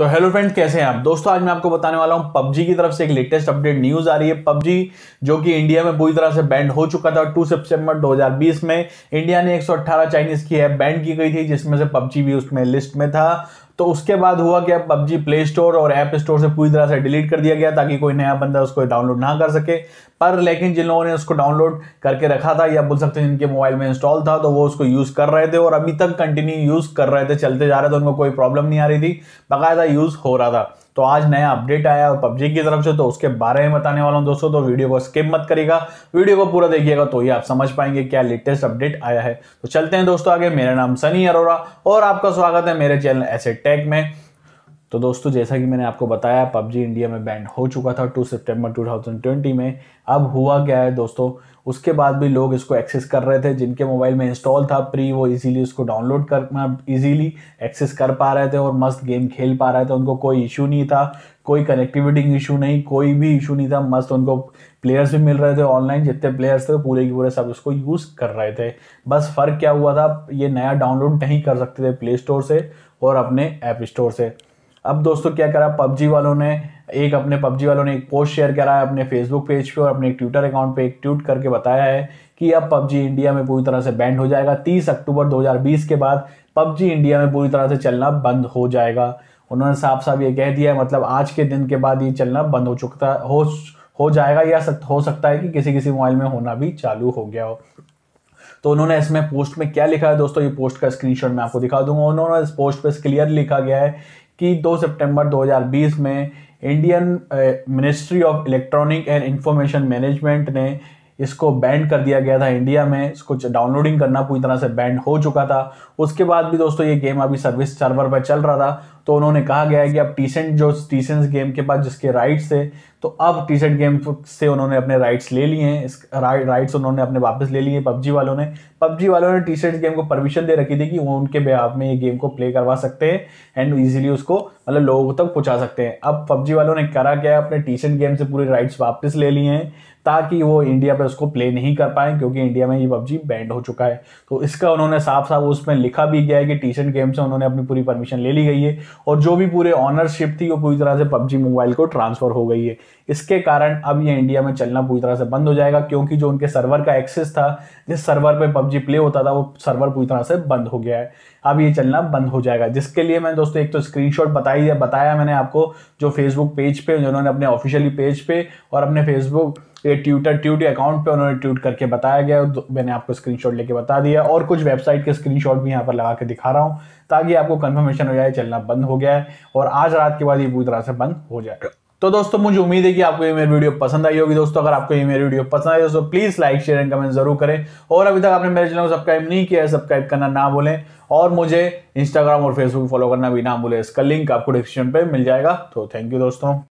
तो hello friends कैसे हैं आप दोस्तों आज मैं आपको बताने वाला हूं पबजी की तरफ से एक लेटेस्ट अपडेट न्यूज आ रही है पबजी जो कि इंडिया में पूरी तरह से बैंड हो चुका था टू सितंबर 2020 में इंडिया ने 118 चाइनीज की ऐप बैंड की गई थी जिसमें से पबजी भी उसमें लिस्ट में था तो उसके बाद हुआ कि अब पबजी प्ले स्टोर और ऐप स्टोर से पूरी तरह से डिलीट कर दिया गया ताकि कोई नया बंदा उसको डाउनलोड ना कर सके पर लेकिन जिन लोगों ने उसको डाउनलोड करके रखा था या बोल सकते हैं जिनके मोबाइल में इंस्टॉल था तो वो उसको यूज़ कर रहे थे और अभी तक कंटिन्यू यूज़ कर रहे थे चलते जा रहे थे उनको कोई प्रॉब्लम नहीं आ रही थी बाकायदा यूज़ हो रहा था तो आज नया अपडेट आया पबजी की तरफ से तो उसके बारे में बताने वाला हूँ दोस्तों तो वीडियो को स्किप मत करेगा वीडियो को पूरा देखिएगा तो ही आप समझ पाएंगे क्या लेटेस्ट अपडेट आया है तो चलते हैं दोस्तों आगे मेरा नाम सनी अरोरा और आपका स्वागत है मेरे चैनल ऐसे टेक में तो दोस्तों जैसा कि मैंने आपको बताया पबजी इंडिया में बैंड हो चुका था टू सितंबर 2020 में अब हुआ क्या है दोस्तों उसके बाद भी लोग इसको एक्सेस कर रहे थे जिनके मोबाइल में इंस्टॉल था प्री वो इजीली उसको डाउनलोड करना इजीली एक्सेस कर पा रहे थे और मस्त गेम खेल पा रहे थे उनको कोई इशू नहीं था कोई कनेक्टिविटी इशू नहीं कोई भी इशू नहीं था मस्त उनको प्लेयर्स भी मिल रहे थे ऑनलाइन जितने प्लेयर्स थे पूरे के पूरे सब उसको यूज़ कर रहे थे बस फ़र्क क्या हुआ था ये नया डाउनलोड नहीं कर सकते थे प्ले स्टोर से और अपने ऐप स्टोर से अब दोस्तों क्या करा पबजी वालों ने एक अपने पबजी वालों ने एक पोस्ट शेयर करा है अपने फेसबुक पेज पे और अपने ट्विटर अकाउंट पे एक ट्वीट करके बताया है कि अब पबजी इंडिया में पूरी तरह से बैंड हो जाएगा 30 अक्टूबर 2020 के बाद पबजी इंडिया में पूरी तरह से चलना बंद हो जाएगा उन्होंने साफ साफ ये कह दिया है मतलब आज के दिन के बाद ये चलना बंद हो चुका हो हो जाएगा या सक, हो सकता है कि किसी किसी मोबाइल में होना भी चालू हो गया हो तो उन्होंने इसमें पोस्ट में क्या लिखा है दोस्तों ये पोस्ट का स्क्रीनशॉट मैं आपको दिखा दूंगा उन्होंने इस पोस्ट पर क्लियर लिखा गया है कि 2 सितंबर 2020 में Indian ministry of electronic and information management ने इसको बैंड कर दिया गया था इंडिया में इसको डाउनलोडिंग करना पूरी तरह से बैंड हो चुका था उसके बाद भी दोस्तों ये गेम अभी सर्विस सर्वर पर चल रहा था तो उन्होंने कहा गया है कि अब टीसेंट जो टीसेंट गेम के पास जिसके राइट्स थे तो अब टीसेंट गेम से उन्होंने अपने राइट्स ले लिए हैं इस राइट्स उन्होंने अपने वापस ले लिए हैं पबजी वालों ने पबजी वालों ने टीसेंट गेम को परमिशन दे रखी थी कि वो उनके बेहाफ में ये गेम को प्ले करवा सकते हैं एंड ईजिली उसको मतलब लोगों तक पहुँचा सकते हैं अब पबजी वालों ने करा क्या है अपने टीसेंट गेम से पूरे राइट्स वापस ले लिए हैं ताकि वो इंडिया पर उसको प्ले नहीं कर पाए क्योंकि इंडिया में ये पबजी बैंड हो चुका है तो इसका उन्होंने साफ साफ उसमें लिखा भी गया है कि टीसेंट गेम से उन्होंने अपनी पूरी परमिशन ले ली गई है और जो भी पूरे ऑनरशिप थी वो पूरी तरह से पबजी मोबाइल को ट्रांसफर हो गई है इसके कारण अब ये इंडिया में चलना पूरी तरह से बंद हो जाएगा क्योंकि जो उनके सर्वर का एक्सेस था जिस सर्वर पर पबजी प्ले होता था वो सर्वर पूरी तरह से बंद हो गया है अब ये चलना बंद हो जाएगा जिसके लिए मैंने दोस्तों एक तो स्क्रीनशॉट बताई है बताया मैंने आपको जो फेसबुक पेज पे जिन्होंने अपने ऑफिशियली पेज पे और अपने फेसबुक ये ट्यूटर ट्यूट अकाउंट पे उन्होंने ट्यूट करके बताया गया तो मैंने आपको स्क्रीनशॉट लेके बता दिया और कुछ वेबसाइट के स्क्रीनशॉट भी यहाँ पर लगा के दिखा रहा हूँ ताकि आपको कन्फर्मेशन हो जाए चलना बंद हो गया है और आज रात के बाद ये पूरी तरह से बंद हो जाएगा तो दोस्तों मुझे उम्मीद है कि आपको ये मेरी वीडियो पसंद आई होगी दोस्तों अगर आपको ये मेरी वीडियो पसंद आई दोस्तों please like share and comment जरूर करें और अभी तक आपने मेरे चैनल को सब्सक्राइब नहीं किया है सब्सक्राइब करना ना भूलें और मुझे इंस्टाग्राम और फेसबुक फॉलो करना भी ना भूलें इसका लिंक आपको डिस्क्रिप्शन पर मिल जाएगा तो थैंक यू दोस्तों